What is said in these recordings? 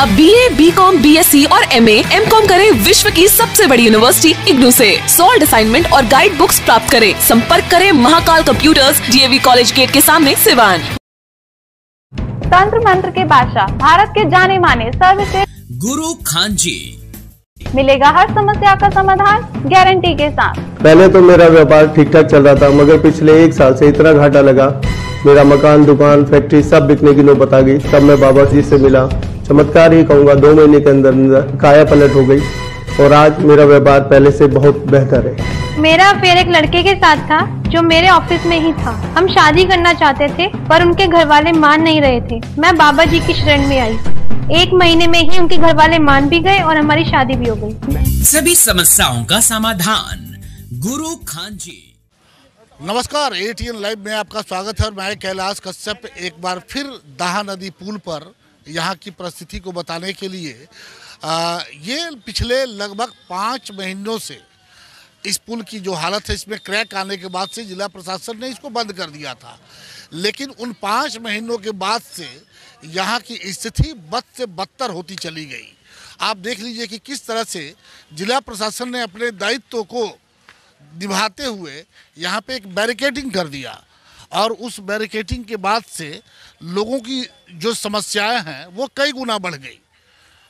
अब B B A com B S C और M A M com करे विश्व की सबसे बड़ी यूनिवर्सिटी इग्नू ऐसी सोल्ड असाइनमेंट और गाइड बुक्स प्राप्त करें संपर्क करें Mahakal computers DAV college gate के सामने सिवान तंत्र मंत्र के बादशाह भारत के जाने माने सर्वश्रेष्ठ गुरु खान जी मिलेगा हर समस्या का समाधान गारंटी के साथ पहले तो मेरा व्यापार ठीक ठाक चल रहा था मगर पिछले एक साल से इतना घाटा लगा मेरा मकान दुकान फैक्ट्री सब बिकने की नौबत आ गई तब मैं बाबा जी से मिला चमत्कार ही कहूंगा दो महीने के अंदर काया पलट हो गई और आज मेरा व्यापार पहले से बहुत बेहतर है मेरा अफेयर एक लड़के के साथ था जो मेरे ऑफिस में ही था हम शादी करना चाहते थे पर उनके घर वाले मान नहीं रहे थे मैं बाबा जी की शरण में आई एक महीने में ही उनके घर वाले मान भी गए और हमारी शादी भी हो गई सभी समस्याओं का समाधान गुरु खान जी नमस्कार एटीएन लाइव में आपका स्वागत है और मैं कैलाश कश्यप एक बार फिर दाहा नदी पुल पर यहाँ की परिस्थिति को बताने के लिए आ, ये पिछले लगभग पाँच महीनों से इस पुल की जो हालत है इसमें क्रैक आने के बाद से जिला प्रशासन ने इसको बंद कर दिया था लेकिन उन पाँच महीनों के बाद से यहाँ की स्थिति बद से बदतर होती चली गई आप देख लीजिए कि किस तरह से जिला प्रशासन ने अपने दायित्व को निभाते हुए यहाँ पे एक बैरिकेडिंग कर दिया और उस बैरिकेटिंग के बाद से लोगों की जो समस्याएं हैं वो कई गुना बढ़ गई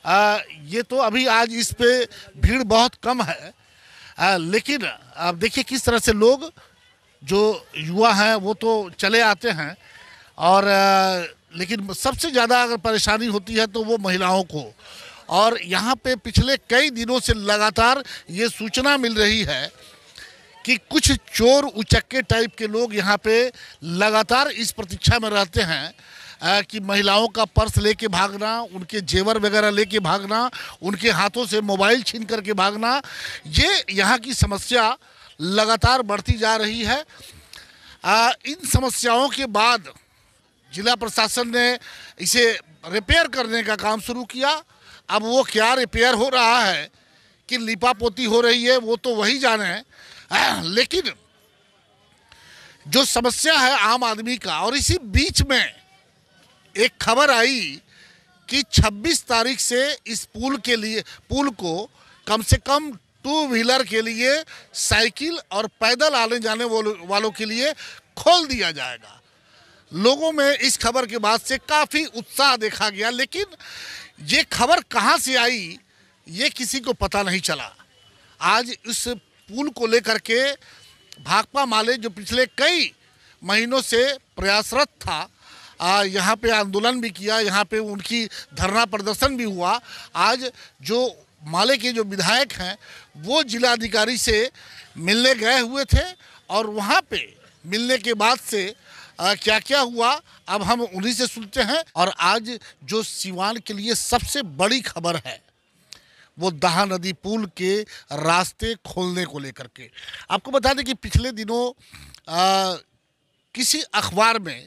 आ, ये तो अभी आज इस पे भीड़ बहुत कम है आ, लेकिन आप देखिए किस तरह से लोग जो युवा हैं वो तो चले आते हैं और आ, लेकिन सबसे ज़्यादा अगर परेशानी होती है तो वो महिलाओं को और यहाँ पे पिछले कई दिनों से लगातार ये सूचना मिल रही है कि कुछ चोर उचक्के टाइप के लोग यहाँ पे लगातार इस प्रतीक्षा में रहते हैं कि महिलाओं का पर्स लेके भागना उनके जेवर वगैरह लेके भागना उनके हाथों से मोबाइल छीन करके भागना ये यहाँ की समस्या लगातार बढ़ती जा रही है आ, इन समस्याओं के बाद जिला प्रशासन ने इसे रिपेयर करने का काम शुरू किया अब वो क्या रिपेयर हो रहा है कि लिपापोती हो रही है वो तो वही जाने लेकिन जो समस्या है आम आदमी का और इसी बीच में एक खबर आई कि 26 तारीख से इस पुल के लिए पुल को कम से कम टू व्हीलर के लिए साइकिल और पैदल आने जाने वालों के लिए खोल दिया जाएगा लोगों में इस खबर के बाद से काफ़ी उत्साह देखा गया लेकिन ये खबर कहाँ से आई ये किसी को पता नहीं चला आज इस पुल को लेकर के भाकपा माले जो पिछले कई महीनों से प्रयासरत था यहाँ पे आंदोलन भी किया यहाँ पे उनकी धरना प्रदर्शन भी हुआ आज जो माले के जो विधायक हैं वो जिलाधिकारी से मिलने गए हुए थे और वहाँ पे मिलने के बाद से आ, क्या क्या हुआ अब हम उन्हीं से सुनते हैं और आज जो सिवान के लिए सबसे बड़ी खबर है वो दहा नदी पुल के रास्ते खोलने को लेकर के आपको बता दें कि पिछले दिनों आ, किसी अखबार में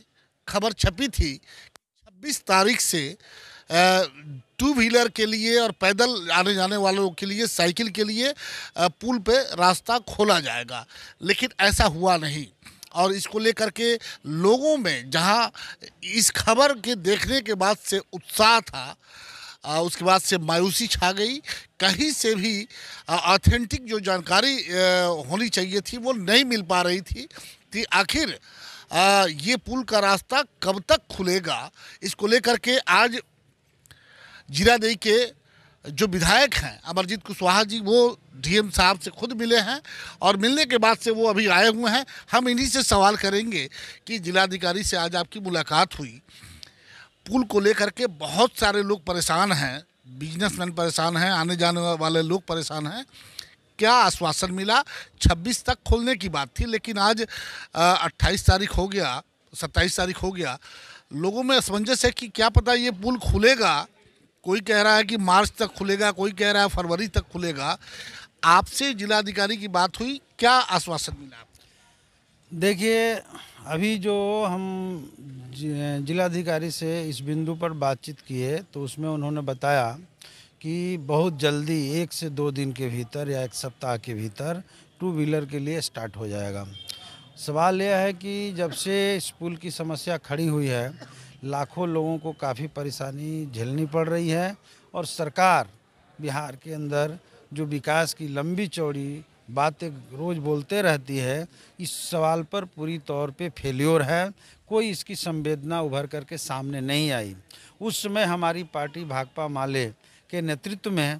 खबर छपी थी छब्बीस तारीख से टू व्हीलर के लिए और पैदल आने जाने वालों के लिए साइकिल के लिए पुल पे रास्ता खोला जाएगा लेकिन ऐसा हुआ नहीं और इसको लेकर के लोगों में जहां इस खबर के देखने के बाद से उत्साह था आ, उसके बाद से मायूसी छा गई कहीं से भी ऑथेंटिक जो जानकारी होनी चाहिए थी वो नहीं मिल पा रही थी कि आखिर ये पुल का रास्ता कब तक खुलेगा इसको लेकर के आज जीरादेई के जो विधायक हैं अमरजीत कुशवाहा जी वो डीएम साहब से खुद मिले हैं और मिलने के बाद से वो अभी आए हुए हैं हम इन्हीं से सवाल करेंगे कि जिलाधिकारी से आज आपकी मुलाकात हुई पुल को लेकर के बहुत सारे लोग परेशान हैं बिजनेसमैन परेशान हैं आने जाने वाले लोग परेशान हैं क्या आश्वासन मिला 26 तक खोलने की बात थी लेकिन आज अट्ठाईस तारीख हो गया सत्ताईस तारीख हो गया लोगों में असमंजस है कि क्या पता ये पुल खुलेगा कोई कह रहा है कि मार्च तक खुलेगा कोई कह रहा है फरवरी तक खुलेगा आपसे जिलाधिकारी की बात हुई क्या आश्वासन मिला देखिए अभी जो हम जिलाधिकारी से इस बिंदु पर बातचीत किए तो उसमें उन्होंने बताया कि बहुत जल्दी एक से दो दिन के भीतर या एक सप्ताह के भीतर टू व्हीलर के लिए स्टार्ट हो जाएगा सवाल यह है कि जब से इस पुल की समस्या खड़ी हुई है लाखों लोगों को काफ़ी परेशानी झेलनी पड़ रही है और सरकार बिहार के अंदर जो विकास की लंबी चौड़ी बातें रोज़ बोलते रहती है इस सवाल पर पूरी तौर पे फेल्योर है कोई इसकी संवेदना उभर करके सामने नहीं आई उस समय हमारी पार्टी भाकपा माले के नेतृत्व में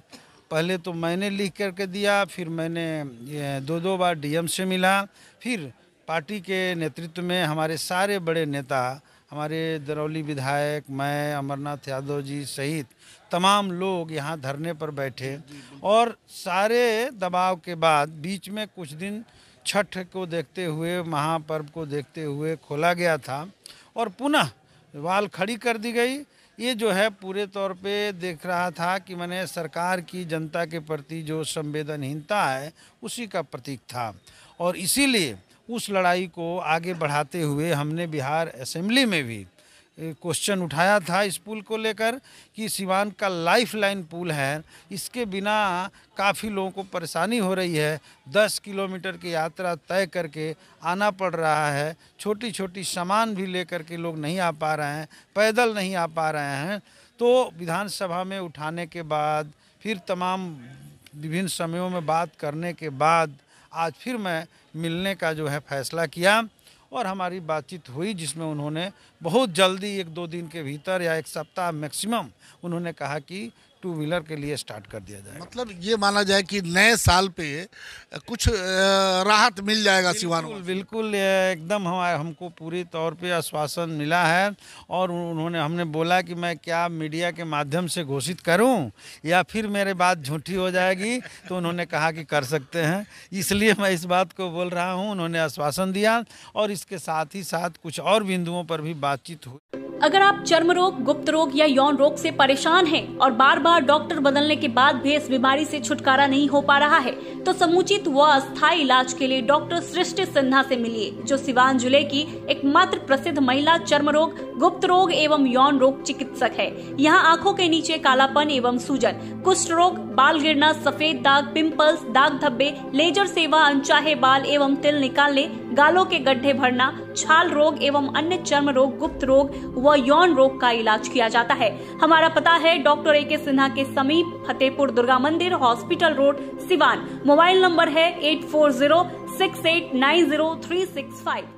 पहले तो मैंने लिख करके दिया फिर मैंने दो दो बार डीएम से मिला फिर पार्टी के नेतृत्व में हमारे सारे बड़े नेता हमारे दरौली विधायक मैं अमरनाथ यादव जी सहित तमाम लोग यहाँ धरने पर बैठे और सारे दबाव के बाद बीच में कुछ दिन छठ को देखते हुए महापर्व को देखते हुए खोला गया था और पुनः वाल खड़ी कर दी गई ये जो है पूरे तौर पे देख रहा था कि मैंने सरकार की जनता के प्रति जो संवेदनहीनता है उसी का प्रतीक था और इसीलिए उस लड़ाई को आगे बढ़ाते हुए हमने बिहार असेंबली में भी क्वेश्चन उठाया था इस पुल को लेकर कि सिवान का लाइफ लाइन पुल है इसके बिना काफ़ी लोगों को परेशानी हो रही है दस किलोमीटर की यात्रा तय करके आना पड़ रहा है छोटी छोटी सामान भी लेकर के लोग नहीं आ पा रहे हैं पैदल नहीं आ पा रहे हैं तो विधानसभा में उठाने के बाद फिर तमाम विभिन्न समयों में बात करने के बाद आज फिर मैं मिलने का जो है फैसला किया और हमारी बातचीत हुई जिसमें उन्होंने बहुत जल्दी एक दो दिन के भीतर या एक सप्ताह मैक्सिमम उन्होंने कहा कि टू व्हीलर के लिए स्टार्ट कर दिया जाए मतलब ये माना जाए कि नए साल पे कुछ राहत मिल जाएगा सिवान बिल्कुल एकदम हमारे हमको पूरी तौर पे आश्वासन मिला है और उन्होंने हमने बोला कि मैं क्या मीडिया के माध्यम से घोषित करूं या फिर मेरे बात झूठी हो जाएगी तो उन्होंने कहा कि कर सकते हैं इसलिए मैं इस बात को बोल रहा हूँ उन्होंने आश्वासन दिया और इसके साथ ही साथ कुछ और बिंदुओं पर भी बातचीत हुई अगर आप चर्म रोग गुप्त रोग या यौन रोग से परेशान हैं और बार बार बार डॉक्टर बदलने के बाद भी इस बीमारी से छुटकारा नहीं हो पा रहा है तो समुचित व अस्थायी इलाज के लिए डॉक्टर सृष्टि सिन्हा से मिलिए जो सिवान जिले की एकमात्र प्रसिद्ध महिला चर्म रोग गुप्त रोग एवं यौन रोग चिकित्सक है यहाँ आंखों के नीचे कालापन एवं सूजन कुष्ठ रोग बाल गिरना सफेद दाग पिंपल्स दाग धब्बे लेजर सेवा अनचाहे बाल एवं तिल निकालने गालों के गड्ढे भरना छाल रोग एवं अन्य चर्म रोग गुप्त रोग व यौन रोग का इलाज किया जाता है हमारा पता है डॉक्टर ए के सिन्हा के समीप फतेहपुर दुर्गा मंदिर hospital road Siwan mobile number है eight four zero six eight nine zero three six five